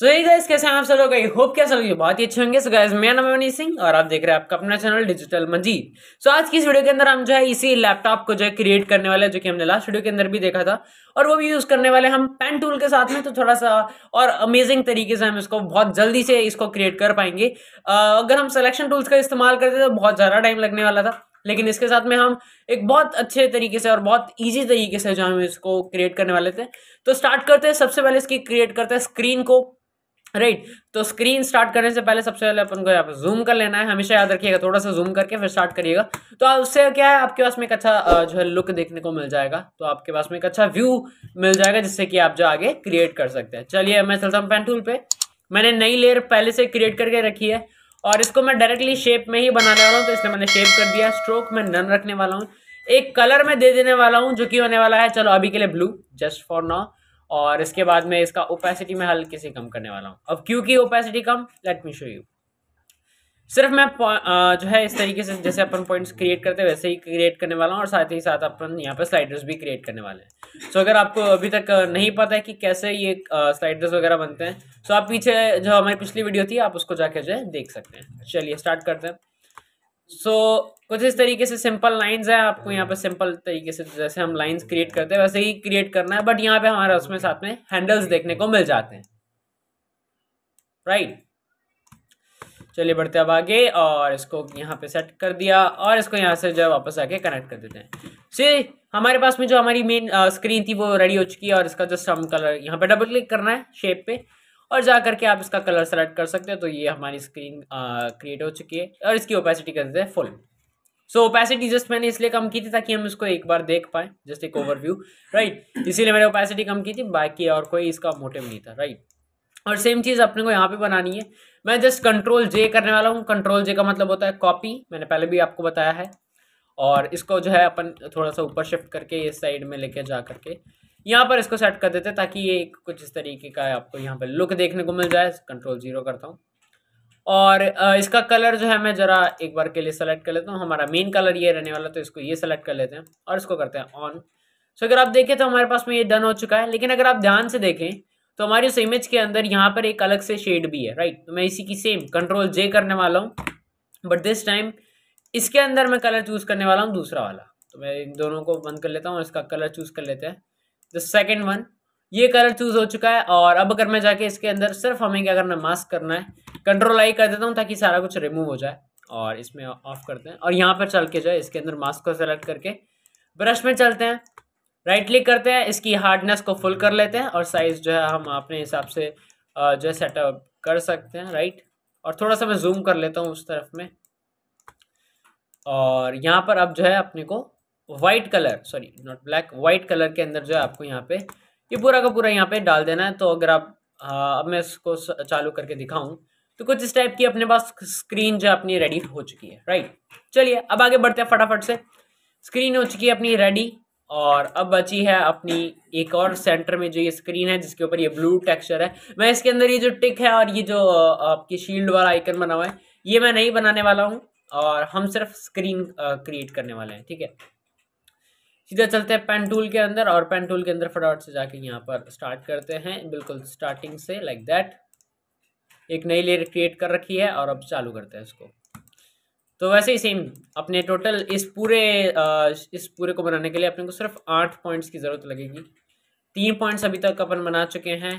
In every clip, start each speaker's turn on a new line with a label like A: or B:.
A: सो ये गाइस कैसे हैं आप सब लोग आई होप क्या लोग बहुत ही अच्छे होंगे सो गाइस मेरा नाम है सिंह और आप देख रहे हैं आपका अपना channel digital Majeed so so, आज की इस वीडियो के अंदर हम जो है इसी लैपटॉप को जो है क्रिएट करने वाले जो कि हमने लास्ट वीडियो के अंदर भी देखा था और वो भी यूज़ करने वाले हम पेन टूल के साथ में तो थोड़ा सा और अमेजिंग तरीके से हम इसको बहुत जल्दी से इसको क्रिएट कर पाएंगे अगर हम सिलेक्शन टूल्स का इस्तेमाल करते तो बहुत ज़्यादा टाइम लगने वाला था लेकिन इसके साथ में हम एक बहुत अच्छे तरीके से और बहुत इजी तरीके से जो हम इसको क्रिएट करने वाले थे तो स्टार्ट करते हैं सबसे पहले इसकी क्रिएट करते हैं स्क्रीन को राइट right. तो स्क्रीन स्टार्ट करने से पहले सबसे पहले अपन को यहाँ पर जूम कर लेना है हमेशा याद रखिएगा थोड़ा सा जूम करके फिर स्टार्ट करिएगा तो उससे क्या है आपके पास में एक अच्छा जो है लुक देखने को मिल जाएगा तो आपके पास में एक अच्छा व्यू मिल जाएगा जिससे कि आप जो आगे क्रिएट कर सकते हैं चलिए मैं चलता हूँ पेंटूल पे मैंने नई लेयर पहले से क्रिएट करके रखी है और इसको मैं डायरेक्टली शेप में ही बनाने वाला हूँ तो इसलिए मैंने शेप कर दिया स्ट्रोक में नन रखने वाला हूँ एक कलर में दे देने वाला हूँ जो कि होने वाला है चलो अभी के लिए ब्लू जस्ट फॉर नाउ और इसके बाद में इसका ओपेसिटी में हल्के से कम करने वाला हूँ अब क्योंकि ओपेसिटी कम लेट मी शो यू सिर्फ मैं जो है इस तरीके से जैसे अपन पॉइंट्स क्रिएट करते हैं वैसे ही क्रिएट करने वाला हूँ और साथ ही साथ अपन यहाँ पर स्लाइडर्स भी क्रिएट करने वाले हैं सो so, अगर आपको अभी तक नहीं पता है कि कैसे ये स्लाइडर्स वगैरह बनते हैं सो so, आप पीछे जो हमारी पिछली वीडियो थी आप उसको जाके जो है देख सकते हैं चलिए स्टार्ट करते हैं सो so, कुछ इस तरीके से सिंपल लाइंस है आपको यहाँ पे सिंपल तरीके से जैसे हम लाइंस क्रिएट करते हैं वैसे ही क्रिएट करना है बट यहाँ पे हमारा उसमें साथ में हैंडल्स देखने को मिल जाते हैं राइट right. चलिए बढ़ते अब आगे और इसको यहाँ पे सेट कर दिया और इसको यहाँ से जो वापस आके कनेक्ट कर देते हैं सी हमारे पास में जो हमारी मेन स्क्रीन uh, थी वो रेडी हो चुकी है और इसका जस्ट हम कलर यहाँ पे डबल क्लिक करना है शेप पे और जा करके आप इसका कलर सेलेक्ट कर सकते हैं तो ये हमारी स्क्रीन क्रिएट हो चुकी है और इसकी ओपेसिटी कर देते हैं फुल सो ओपेसिटी जस्ट मैंने इसलिए कम की थी ताकि हम इसको एक बार देख पाए जस्ट एक ओवरव्यू राइट इसीलिए मैंने ओपेसिटी कम की थी बाकी और कोई इसका मोटिव नहीं था राइट और सेम चीज़ अपने को यहाँ पे बनानी है मैं जस्ट कंट्रोल जे करने वाला हूँ कंट्रोल जे का मतलब होता है कॉपी मैंने पहले भी आपको बताया है और इसको जो है अपन थोड़ा सा ऊपर शिफ्ट करके इस साइड में लेके जा करके यहाँ पर इसको सेट कर देते हैं ताकि ये कुछ इस तरीके का आपको यहाँ पर लुक देखने को मिल जाए कंट्रोल ज़ीरो करता हूँ और इसका कलर जो है मैं ज़रा एक बार के लिए सेलेक्ट कर लेता हूँ हमारा मेन कलर ये रहने वाला तो इसको ये सेलेक्ट कर लेते हैं और इसको करते हैं ऑन सो अगर आप देखें तो हमारे पास में ये डन हो चुका है लेकिन अगर आप ध्यान से देखें तो हमारी उस इमेज के अंदर यहाँ पर एक अलग से शेड भी है राइट तो मैं इसी की सेम कंट्रोल जे करने वाला हूँ बट दिस टाइम इसके अंदर मैं कलर चूज़ करने वाला हूँ दूसरा वाला तो मैं इन दोनों को बंद कर लेता हूँ और इसका कलर चूज़ कर लेते हैं द सेकेंड वन ये कलर चूज हो चुका है और अब अगर मैं जाके इसके अंदर सिर्फ हमें क्या करना है मास्क करना है कंट्रोल आई कर देता हूँ ताकि सारा कुछ रिमूव हो जाए और इसमें ऑफ करते हैं और यहाँ पर चल के जो है इसके अंदर मास्क को सेलेक्ट करके ब्रश में चलते हैं राइट क्लिक करते हैं इसकी हार्डनेस को फुल कर लेते हैं और साइज़ जो है हम अपने हिसाब से जो है सेटअप कर सकते हैं राइट और थोड़ा सा मैं जूम कर लेता हूँ उस तरफ में और यहाँ पर अब जो है अपने को white colour sorry not black white colour के अंदर जो है आपको यहाँ पे ये पूरा का पूरा यहाँ पे डाल देना है तो अगर आप हाँ, अब मैं इसको चालू करके दिखाऊं तो कुछ इस टाइप की अपने पास स्क्रीन जो अपनी रेडी हो चुकी है राइट चलिए अब आगे बढ़ते हैं फटाफट से स्क्रीन हो चुकी है अपनी रेडी और अब बची है अपनी एक और सेंटर में जो ये स्क्रीन है जिसके ऊपर ये ब्लू टेक्सचर है मैं इसके अंदर ये जो टिक है और ये जो आपकी शील्ड वाला आइकन बना हुआ है ये मैं नहीं बनाने वाला हूँ और हम सिर्फ स्क्रीन क्रिएट करने वाले हैं ठीक है सीधा चलते हैं पेन टूल के अंदर और पेन टूल के अंदर फटाफट से जाके यहाँ पर स्टार्ट करते हैं बिल्कुल स्टार्टिंग से लाइक दैट एक नई लेयर क्रिएट कर रखी है और अब चालू करते हैं इसको तो वैसे ही सेम अपने टोटल इस पूरे इस पूरे को बनाने के लिए अपने को सिर्फ आठ पॉइंट्स की ज़रूरत लगेगी तीन पॉइंट्स अभी तक अपन बना चुके हैं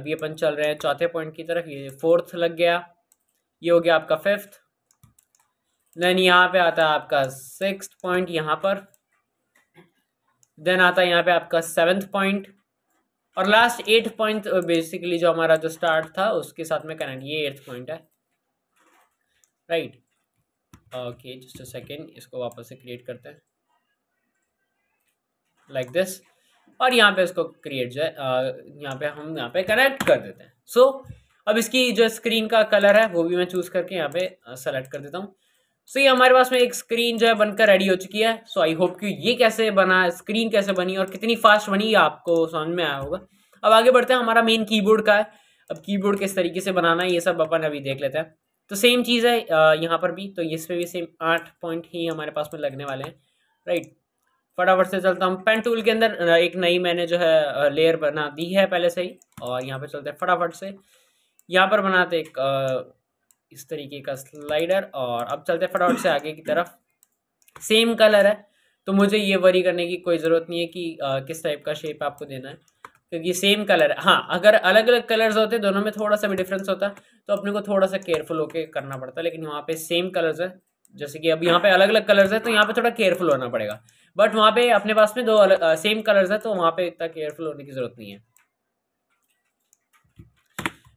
A: अभी अपन चल रहे हैं चौथे पॉइंट की तरफ ये फोर्थ लग गया ये हो गया आपका फिफ्थ देन यहाँ पे आता है आपका सिक्स पॉइंट यहाँ पर देन आता है यहाँ पे आपका सेवन्थ पॉइंट और लास्ट एट पॉइंट बेसिकली जो हमारा जो स्टार्ट था उसके साथ में कनेक्ट ये एट्थ पॉइंट है right okay just a second इसको वापस से क्रिएट करते हैं लाइक like दिस और यहाँ पे इसको क्रिएट जो है uh, यहाँ पे हम यहाँ पे कनेक्ट कर देते हैं सो so, अब इसकी जो स्क्रीन का कलर है वो भी मैं चूज़ करके यहाँ पे सेलेक्ट uh, कर देता हूँ सो ये हमारे पास में एक स्क्रीन जो है बनकर रेडी हो चुकी है सो आई होप कि ये कैसे बना स्क्रीन कैसे बनी और कितनी फास्ट बनी आपको समझ में आया होगा अब आगे बढ़ते हैं हमारा मेन कीबोर्ड का है अब कीबोर्ड किस तरीके से बनाना है ये सब अपन अभी देख लेते हैं तो सेम चीज़ है यहाँ पर भी तो इस पर भी सेम आठ पॉइंट ही हमारे पास में लगने वाले हैं राइट फटाफट से चलता हूँ पेन टूल के अंदर एक नई मैंने जो है लेयर बना दी है पहले से ही और यहाँ पर चलते हैं फटाफट से यहाँ पर बनाते एक इस तरीके का स्लाइडर और अब चलते हैं फटाफट से आगे की तरफ सेम कलर है तो मुझे ये वरी करने की कोई ज़रूरत नहीं है कि आ, किस टाइप का शेप आपको देना है क्योंकि सेम कलर है हाँ अगर अलग अलग कलर्स होते दोनों में थोड़ा सा भी डिफरेंस होता तो अपने को थोड़ा सा केयरफुल होकर करना पड़ता लेकिन वहाँ पे सेम कलर्स है जैसे कि अब यहाँ पे अलग अलग कलर्स है तो यहाँ पे थोड़ा केयरफुल होना पड़ेगा बट वहाँ पे अपने पास में दो अलग, सेम कलर्स है तो वहाँ पे इतना केयरफुल होने की जरूरत नहीं है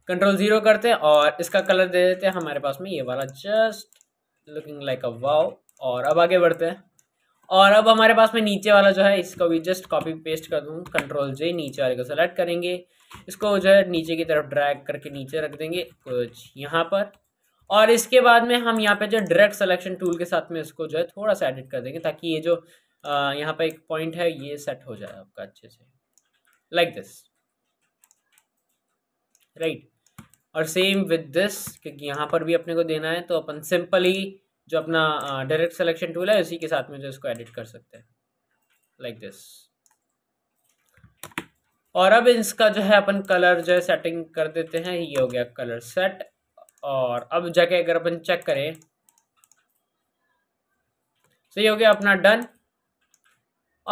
A: कंट्रोल ज़ीरो करते हैं और इसका कलर दे देते हैं हमारे पास में ये वाला just looking like a wow और अब आगे बढ़ते हैं और अब हमारे पास में नीचे वाला जो है इसको भी जस्ट कॉपी पेस्ट कर दूँ कंट्रोल जे नीचे वाले को सेलेक्ट करेंगे इसको जो है नीचे की तरफ ड्रैग करके नीचे रख देंगे कुछ यहाँ पर और इसके बाद में हम यहाँ पे जो डायरेक्ट सिलेक्शन टूल के साथ में इसको जो है थोड़ा सा एडिट कर देंगे ताकि ये जो यहाँ पर एक पॉइंट है ये सेट हो जाए आपका अच्छे से लाइक दिस राइट और सेम विद दिस क्योंकि यहाँ पर भी अपने को देना है तो अपन सिंपली जो अपना डायरेक्ट सिलेक्शन टूल है उसी के साथ में जो इसको एडिट कर सकते हैं लाइक दिस और अब इसका जो है अपन कलर जो है सेटिंग कर देते हैं ये हो गया कलर सेट और अब जाके अगर अपन चेक करें तो ये हो गया अपना डन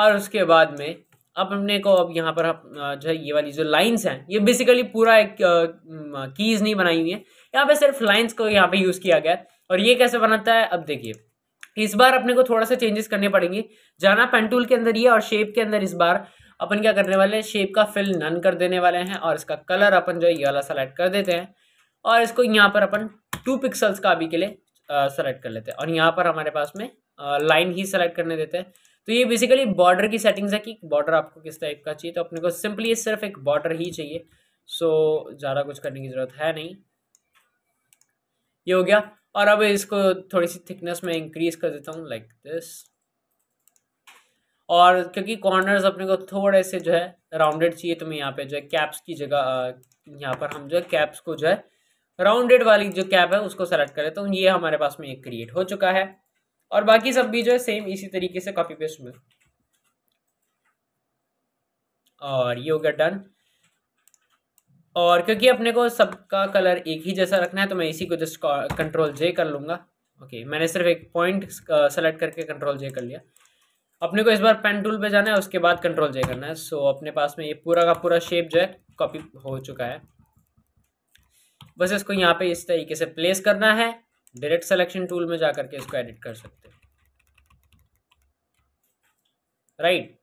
A: और उसके बाद में अब हमने को अब यहाँ पर जो है ये वाली जो लाइन्स हैं ये बेसिकली पूरा एक कीज़ नहीं बनाई हुई है यहाँ पे सिर्फ लाइन्स को यहाँ पे यूज़ किया गया है और ये कैसे बनाता है अब देखिए इस बार अपने को थोड़ा सा चेंजेस करने पड़ेंगे जाना पेंटूल के अंदर ये और शेप के अंदर इस बार अपन क्या करने वाले हैं शेप का फिल नन कर देने वाले हैं और इसका कलर अपन जो है ये वाला सेलेक्ट कर देते हैं और इसको यहाँ पर अपन टू पिक्सल्स का अभी के लिए सेलेक्ट कर लेते हैं और यहाँ पर हमारे पास में लाइन ही सेलेक्ट करने देते हैं तो ये बेसिकली बॉर्डर की सेटिंग्स है कि बॉर्डर आपको किस टाइप का चाहिए तो अपने को सिंपली सिर्फ एक बॉर्डर ही चाहिए सो so, ज़्यादा कुछ करने की ज़रूरत है नहीं ये हो गया और अब इसको थोड़ी सी थिकनेस में इंक्रीज कर देता हूँ लाइक दिस और क्योंकि कॉर्नर्स अपने को थोड़े से जो है राउंडेड चाहिए तो मैं यहाँ पे जो है कैप्स की जगह यहाँ पर हम जो है कैप्स को जो है राउंडेड वाली जो कैप है उसको सेलेक्ट कर लेता हूँ ये हमारे पास में एक क्रिएट हो चुका है और बाकी सब भी जो है सेम इसी तरीके से कॉपी पेस्ट में और ये हो गया डन और क्योंकि अपने को सबका कलर एक ही जैसा रखना है तो मैं इसी को जस्ट कंट्रोल जे कर लूंगा ओके मैंने सिर्फ एक पॉइंट सेलेक्ट uh, करके कंट्रोल जे कर लिया अपने को इस बार पेन टूल पे जाना है उसके बाद कंट्रोल जे करना है सो अपने पास में ये पूरा का पूरा शेप जो है कॉपी हो चुका है बस इसको यहाँ पे इस तरीके से प्लेस करना है डायरेक्ट सिलेक्शन टूल में जाकर के इसको एडिट कर सकते हैं राइट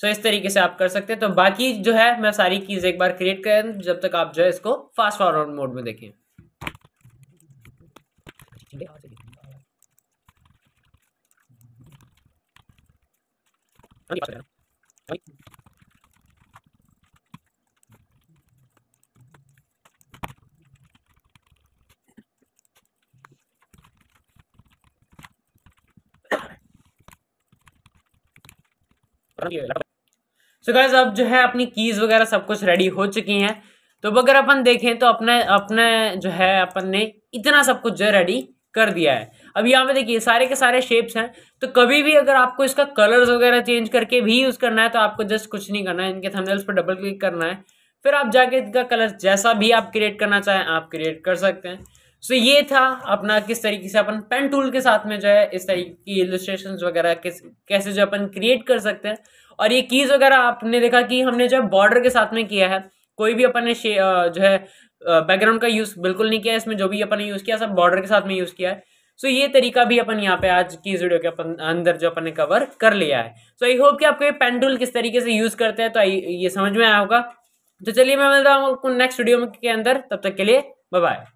A: सो इस तरीके से आप कर सकते हैं तो बाकी जो है मैं सारी चीज एक बार क्रिएट कर जब तक आप जो है इसको फास्ट फॉरवर्ड मोड में देखें सो गाइज अब जो है अपनी कीज़ वगैरह सब कुछ रेडी हो चुकी हैं तो अगर अपन देखें तो अपने अपने जो है अपन ने इतना सब कुछ जो रेडी कर दिया है अब यहाँ पे देखिए सारे के सारे शेप्स हैं तो कभी भी अगर आपको इसका कलर्स वगैरह चेंज करके भी यूज़ करना है तो आपको जस्ट कुछ नहीं करना है इनके थंबनेल्स पर डबल क्लिक करना है फिर आप जाके इनका कलर जैसा भी आप क्रिएट करना चाहें आप क्रिएट कर सकते हैं सो so, ये था अपना किस तरीके से अपन पेन टूल के साथ में जो है इस तरीके की इलस्ट्रेशन वगैरह कैसे जो अपन क्रिएट कर सकते हैं और ये कीज़ वगैरह आपने देखा कि हमने जो है बॉर्डर के साथ में किया है कोई भी अपन ने जो है बैकग्राउंड का यूज़ बिल्कुल नहीं किया इसमें जो भी अपन ने यूज़ किया सब बॉर्डर के साथ में यूज़ किया है सो so, ये तरीका भी अपन यहाँ पे आज की इस वीडियो के अपन अंदर जो अपन ने कवर कर लिया है सो आई होप कि आपको ये पेन टूल किस तरीके से यूज़ करते हैं तो ये समझ में आया होगा तो चलिए मैं मिलता हूँ आपको नेक्स्ट वीडियो के अंदर तब तक के लिए बाय